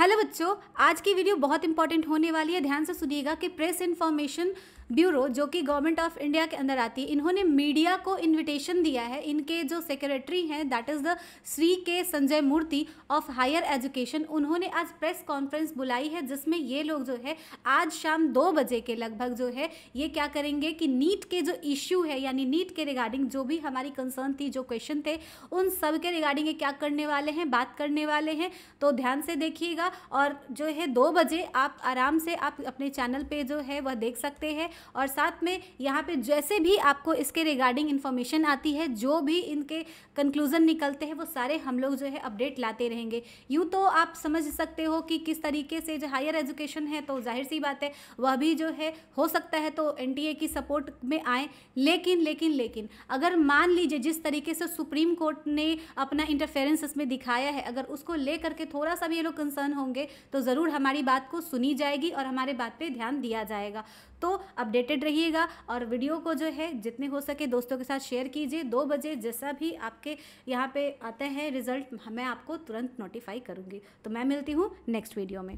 hello बच्चों आज की वीडियो बहुत इंपॉर्टेंट होने वाली है ध्यान से सुनिएगा कि प्रेस इन्फॉर्मेशन ब्यूरो जो कि गवर्नमेंट ऑफ इंडिया के अंदर आती है इन्होंने मीडिया को इनविटेशन दिया है इनके जो सेक्रेटरी हैं that is the Shri K Sanjay Murthy of higher education उन्होंने आज प्रेस कॉन्फ्रेंस बुलाई है जिसमें ये लोग जो है आज शाम दो बजे के लगभग जो है ये क्या करेंगे कि नीट के जो इश्यू है यानी नीट के रिगार्डिंग जो भी हमारी कंसर्न थी जो क्वेश्चन थे उन सब के रिगार्डिंग ये क्या करने वाले हैं बात करने वाले हैं तो ध्यान से देखिएगा और जो है दो बजे आप आराम से आप अपने चैनल पे जो है वह देख सकते हैं और साथ में यहाँ पे जैसे भी आपको इसके रिगार्डिंग इन्फॉर्मेशन आती है जो भी इनके कंक्लूज़न निकलते हैं वो सारे हम लोग जो है अपडेट लाते रहेंगे यूँ तो आप समझ सकते हो कि किस तरीके से जो हायर एजुकेशन है तो जाहिर सी बात है वह भी जो है हो सकता है तो एन की सपोर्ट में आए लेकिन लेकिन लेकिन अगर मान लीजिए जिस तरीके से सुप्रीम कोर्ट ने अपना इंटरफेरेंस इसमें दिखाया है अगर उसको ले करके थोड़ा सा भी ये लोग कंसर्न होंगे तो ज़रूर हमारी बात को सुनी जाएगी और हमारे बात पे ध्यान दिया जाएगा तो अपडेटेड रहिएगा और वीडियो को जो है जितने हो सके दोस्तों के साथ शेयर कीजिए दो बजे जैसा भी आपके यहाँ पे आते हैं रिजल्ट मैं आपको तुरंत नोटिफाई करूँगी तो मैं मिलती हूँ नेक्स्ट वीडियो में